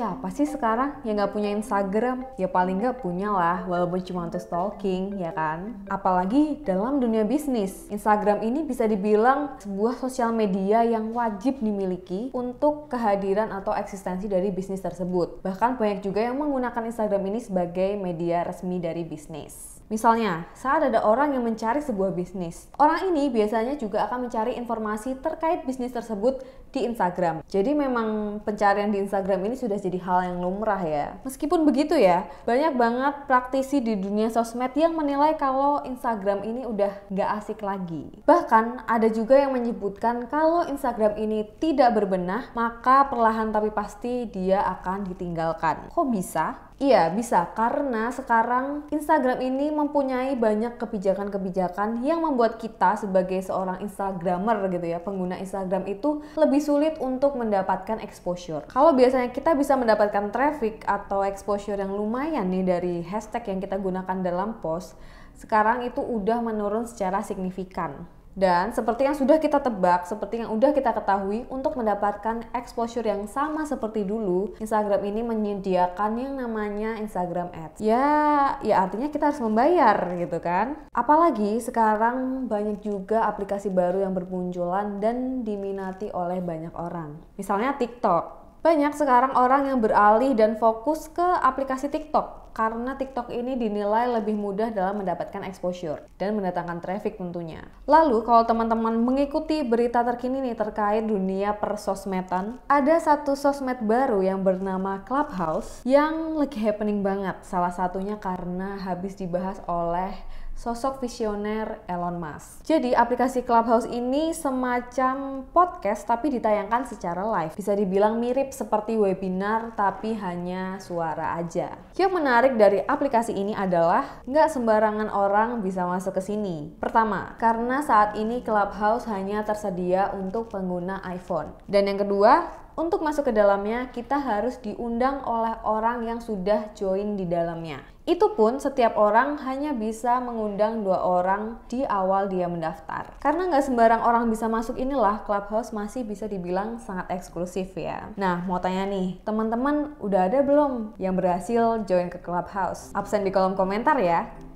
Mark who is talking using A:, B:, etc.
A: Siapa sih sekarang yang nggak punya Instagram? Ya paling nggak punya lah, walaupun cuma untuk stalking, ya kan? Apalagi dalam dunia bisnis, Instagram ini bisa dibilang sebuah sosial media yang wajib dimiliki untuk kehadiran atau eksistensi dari bisnis tersebut. Bahkan banyak juga yang menggunakan Instagram ini sebagai media resmi dari bisnis. Misalnya, saat ada orang yang mencari sebuah bisnis, orang ini biasanya juga akan mencari informasi terkait bisnis tersebut di Instagram. Jadi memang pencarian di Instagram ini sudah jadi hal yang lumrah ya. Meskipun begitu ya, banyak banget praktisi di dunia sosmed yang menilai kalau Instagram ini udah nggak asik lagi. Bahkan ada juga yang menyebutkan kalau Instagram ini tidak berbenah, maka perlahan tapi pasti dia akan ditinggalkan. Kok bisa? Iya, bisa karena sekarang Instagram ini mempunyai banyak kebijakan-kebijakan yang membuat kita sebagai seorang Instagramer gitu ya, pengguna Instagram itu lebih sulit untuk mendapatkan exposure. Kalau biasanya kita bisa mendapatkan traffic atau exposure yang lumayan nih dari hashtag yang kita gunakan dalam post, sekarang itu udah menurun secara signifikan. Dan seperti yang sudah kita tebak, seperti yang sudah kita ketahui, untuk mendapatkan exposure yang sama seperti dulu, Instagram ini menyediakan yang namanya Instagram Ads. Ya, ya artinya kita harus membayar gitu kan. Apalagi sekarang banyak juga aplikasi baru yang bermunculan dan diminati oleh banyak orang. Misalnya TikTok. Banyak sekarang orang yang beralih dan fokus ke aplikasi TikTok karena TikTok ini dinilai lebih mudah dalam mendapatkan exposure dan mendatangkan traffic tentunya. Lalu kalau teman-teman mengikuti berita terkini nih terkait dunia persosmedan, ada satu sosmed baru yang bernama Clubhouse yang lagi happening banget. Salah satunya karena habis dibahas oleh sosok visioner Elon Musk. Jadi aplikasi Clubhouse ini semacam podcast tapi ditayangkan secara live. Bisa dibilang mirip seperti webinar tapi hanya suara aja. Yang menarik dari aplikasi ini adalah nggak sembarangan orang bisa masuk ke sini. Pertama, karena saat ini Clubhouse hanya tersedia untuk pengguna iPhone. Dan yang kedua, untuk masuk ke dalamnya, kita harus diundang oleh orang yang sudah join di dalamnya. Itu pun setiap orang hanya bisa mengundang dua orang di awal dia mendaftar. Karena nggak sembarang orang bisa masuk inilah Clubhouse masih bisa dibilang sangat eksklusif ya. Nah mau tanya nih, teman-teman udah ada belum yang berhasil join ke Clubhouse? Absen di kolom komentar ya.